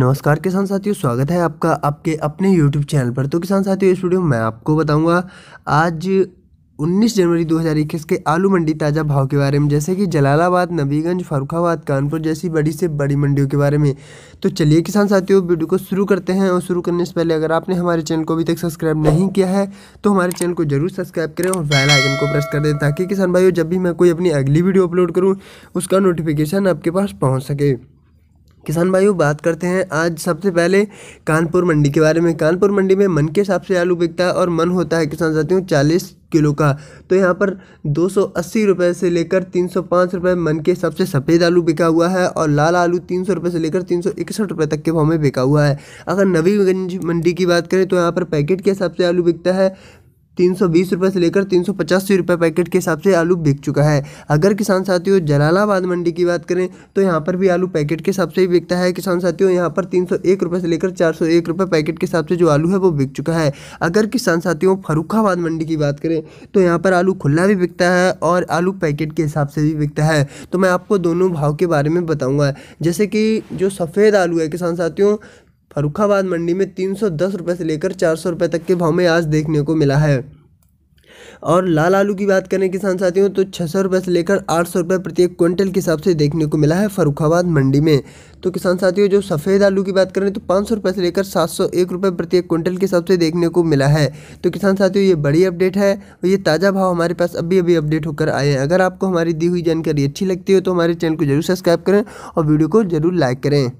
नमस्कार किसान साथियों स्वागत है आपका आपके अपने YouTube चैनल पर तो किसान साथियों इस वीडियो में मैं आपको बताऊंगा आज 19 जनवरी 2021 के आलू मंडी ताज़ा भाव के बारे में जैसे कि जलालाबाद नबीगंज फरुखाबाद कानपुर जैसी बड़ी से बड़ी मंडियों के बारे में तो चलिए किसान साथियों वीडियो को शुरू करते हैं और शुरू करने से पहले अगर आपने हमारे चैनल को अभी तक सब्सक्राइब नहीं किया है तो हमारे चैनल को जरूर सब्सक्राइब करें और बैल आइकन को प्रेस कर दें ताकि किसान भाइयों जब भी मैं कोई अपनी अगली वीडियो अपलोड करूँ उसका नोटिफिकेशन आपके पास पहुँच सके किसान भाइयों बात करते हैं आज सबसे पहले कानपुर मंडी के बारे में कानपुर मंडी में मन के हिसाब से आलू बिकता है और मन होता है किसान साथियों चालीस किलो का तो यहाँ पर दो सौ से लेकर तीन सौ मन के हिसाब से सफ़ेद आलू बिका हुआ है और लाल आलू तीन सौ से लेकर तीन सौ तक के भाव में बिका हुआ है अगर नवीगंज मंडी की बात करें तो यहाँ पर पैकेट के हिसाब से आलू बिकता है तीन सौ बीस रुपये से लेकर तीन सौ पचासी रुपये पैकेट के हिसाब से आलू बिक चुका है अगर किसान साथियों जलालाबाद मंडी की बात करें तो यहाँ पर भी आलू पैकेट के हिसाब से ही बिकता है किसान साथियों यहाँ पर तीन सौ एक रुपये से लेकर चार सौ एक रुपये पैकेट के हिसाब से जो आलू है वो बिक चुका है अगर किसान साथियों फरुखाबाद मंडी की बात करें तो यहाँ पर आलू खुला भी बिकता है और आलू पैकेट के हिसाब से भी बिकता है तो मैं आपको दोनों भाव के बारे में बताऊँगा जैसे कि जो सफ़ेद आलू है किसान साथियों फरुखाबाद मंडी में तीन सौ दस रुपये से लेकर चार सौ रुपये तक के भाव में आज देखने को मिला है और लाल आलू की बात करें किसान साथियों तो छः सौ रुपये से लेकर आठ सौ रुपये प्रति एक क्विंटल के हिसाब से देखने को मिला है फरुखाबाद मंडी में तो किसान साथियों जो सफ़ेद आलू की बात करें तो पाँच सौ रुपये से लेकर सात सौ एक रुपये प्रति एक क्विंटल के हिसाब से देखने को मिला है तो किसान साथियों ये बड़ी अपडेट है और ये ताज़ा भाव हमारे पास अभी अभी अपडेट होकर आए हैं अगर आपको हमारी दी हुई जानकारी अच्छी लगती है तो हमारे चैनल को जरूर सब्सक्राइब करें और वीडियो को जरूर लाइक करें